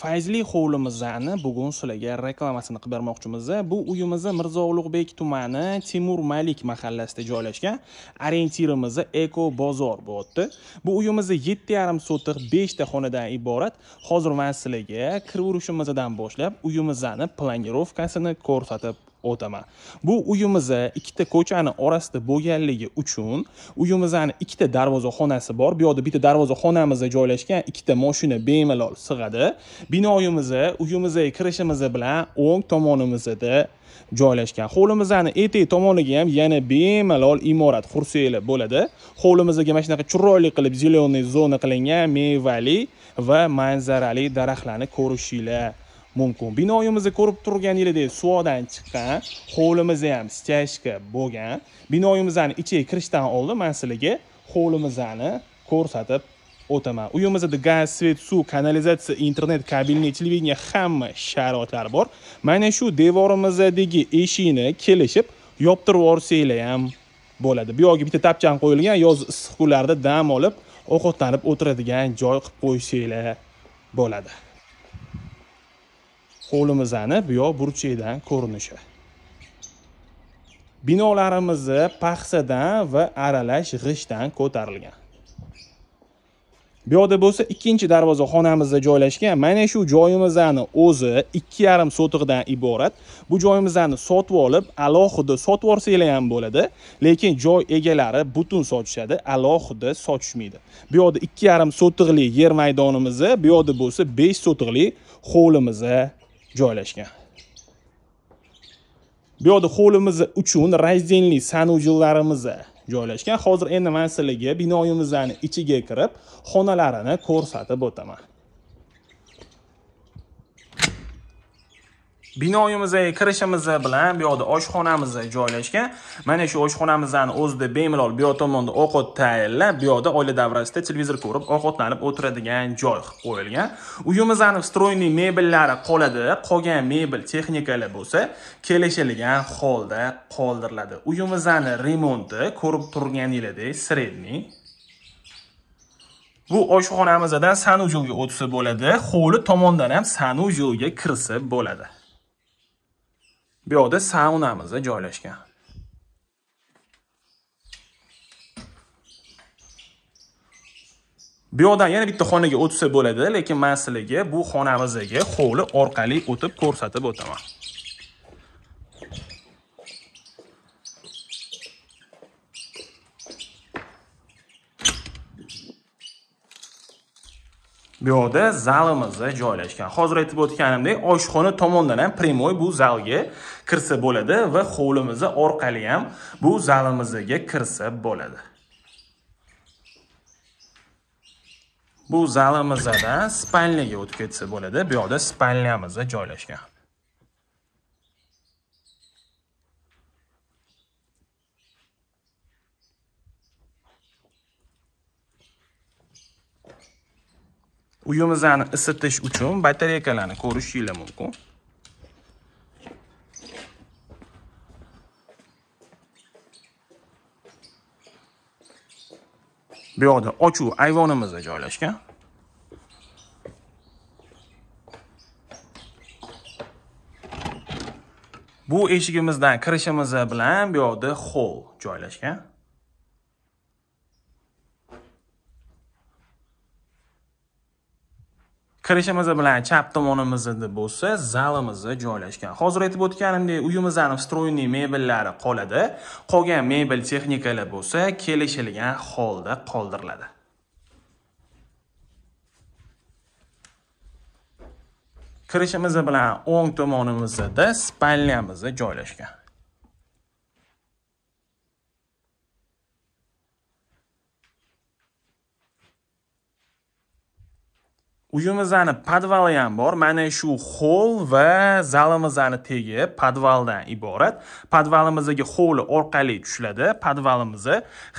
fayzli hovlimizni bugun sizlarga reklamasini qilib bermoqchimiz bu uyimiz mirzo ulug'bek tumani timur malik mahallasida joylashgan orientirimiz eko bozor bo'lyapti bu uyimiz yetti yarim sotix beshta xonadan iborat hozir man sizlarga kirib boshlab uyimizni planirovkasini ko'rsatib o'taman bu uyimizni ikkita ko'chani orasida bo'lganligi uchun uyimizni ikkita darvozaxonasi bor bu yoqda bitta darvozaxonamizda joylashgan ikkita moshina bemalol sig'adi binoyimizni uyimizga kirishimiz bilan o'ng tomonimizda joylashgan hovlimizni etak tomoniga ham yana bemalol imorat xurseli bo'ladi hovlimizga mana shunaqa chiroyli qilib зеленый zona qilingan mevali va manzarali daraxtlarni ko'rishinglar mumkin binoyimizni ko'rib turganinglardek suvodan chiqqan hovlimizni ham stяжка bo'lgan binoyimizni ichiga kirishdan oldin man sizlarga hovlimizni ko'rsatib o'taman uyimizda gaz svet suv kanalizatsiya internet kabelniy televideniya hamma sharoitlari bor mana shu devorimizdagi eshikni kelishib yoptirib yuborsanglar ham bo'ladi bu yog'iga bitta tapchan qo'yilgan yoz issiq kunlarda dam olib ovqatlanib o'tiradigan joy qilib qo'ysanglar bo'ladi qo'limizni bu yoq burchakdan ko'rinishi binolarimizni paxsadan va aralash g'ishtdan ko'tarilgan bu yoqda bo'lsa ikkinchi darvoza xonamizda joylashgan mana shu joyimizni o'zi ikki yarim sotiqdan iborat bu joyimizni sotib olib alohida sotib yuborsanglar ham bo'ladi lekin joy egalari butun sotishadi alohida sotishmaydi bu yoqda ikki yarim sotiqli yer maydonimizni bu yoqda bo'lsa besh sotiqli hovlimizni joylashgan bu yerda hovlimiz uchun rajdenli sanujillarimiz joylashgan hozir endi men sizlarga binoyimizni ichiga kirib xonalarini ko'rsatib o'taman binoyimizga kirishimiz bilan bu yoqda oshxonamiz joylashgan mana shu oshxonamizdan o'zida bemalol bu yoq tomonda ovqat tayyorlab bu yoqda oila davrasida televizor ko'rib ovqatlanib o'tiradigan joy qilib qo'yilgan uyimizni stroyniy mebellari qoladi qolgan mebel texnikalar bo'lsa kelishilgan holda qoldiriladi uyimizni remonti ko'rib turganingizdek средний bu oshxonamizdan sanujoga o'tsa bo'ladi hovli tomondan ham sanujoga kirsa bo'ladi bu yoqda saunamiz joylashgan bu yoqdan yana bitta xonaga o'tsa bo'ladi lekin men sizlarga bu xonamizdagi hovli orqali o'tib ko'rsatib o'taman bu yoqda zalimiz joylashgan hozir aytib o'tganimdek oshxona tomondan ham прямой bu zalga kirsa bo'ladi va hovlimizni orqali ham bu zalimizga kirsa bo'ladi bu zalimizdan spalniyaga o'tib ketsa bo'ladi bu yoqda spalniyamiz joylashgan uyimizni isitish uchun batareyakalarni ko'rishinglar mumkin bu yoqda ochuv ayvonimiz joylashgan bu eshigimizdan kirishimiz bilan bu yoqda xol joylashgan kirishimiz bilan chap tomonimizda bo'lsa zalimiz joylashgan hozir aytib o'tganimdek uyimizni встроенный mebellari qoladi qolgan mebel texnikalar bo'lsa kelishilgan holda qoldiriladi kirishimiz bilan o'ng tomonimizda spalnyamiz joylashgan uyimizani podvali ham bor mana shu hol va zalimizni tagi podvaldan iborat podvalimizdagi holi orqali tushiladi podvalimiz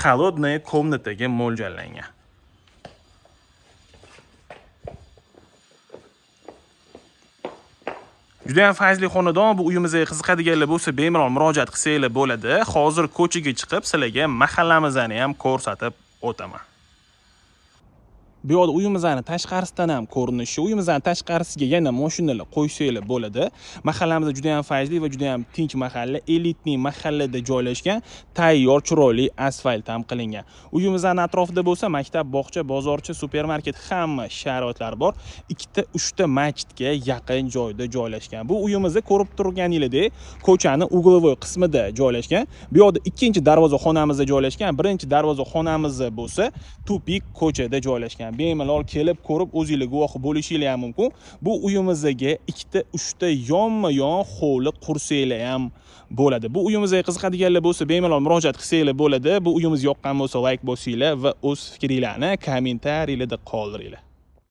холодный komnataga mo'ljallangan juda ham fayzli xonadon bu uyimizga qiziqadiganlar bo'lsa bemalol murojaat qilsanglar bo'ladi hozir ko'chaga chiqib sizlarga mahallamizni ham ko'rsatib o'taman bu yoqda uyimizni tashqarisidan ham ko'rinishi uyimizni tashqarisiga yana moshinalar qo'ysanglar bo'ladi mahallamiz juda ham fayzli va juda ham tinch mahalla elitniy mahallada joylashgan tayyor chiroyli asfalt ham qilingan uyimizni atrofida bo'lsa maktab bog'cha bozorcha supermarket hamma sharoitlar bor ikkita uchta masjidga yaqin joyda joylashgan bu uyimizni ko'rib turganingizdek ko'chani угловой qismida joylashgan bu yoqda ikkinchi darvoza xonamizda joylashgan birinchi darvoza xonamiz bo'lsa tupik ko'chada joylashgan bemalol kelib ko'rib o'zinglar guvoh bo'lishinglar ham mumkin bu uyimizdagi ikkita uchta yonma yon hovli qursanglar ham bo'ladi bu uyimizga qiziqadiganlar bo'lsa bemalol murojaat qilsanglar bo'ladi bu uyimiz yoqqan bo'lsa layk like bosinglar va o'z fikringlarni kommentariyalarda qoldiringlar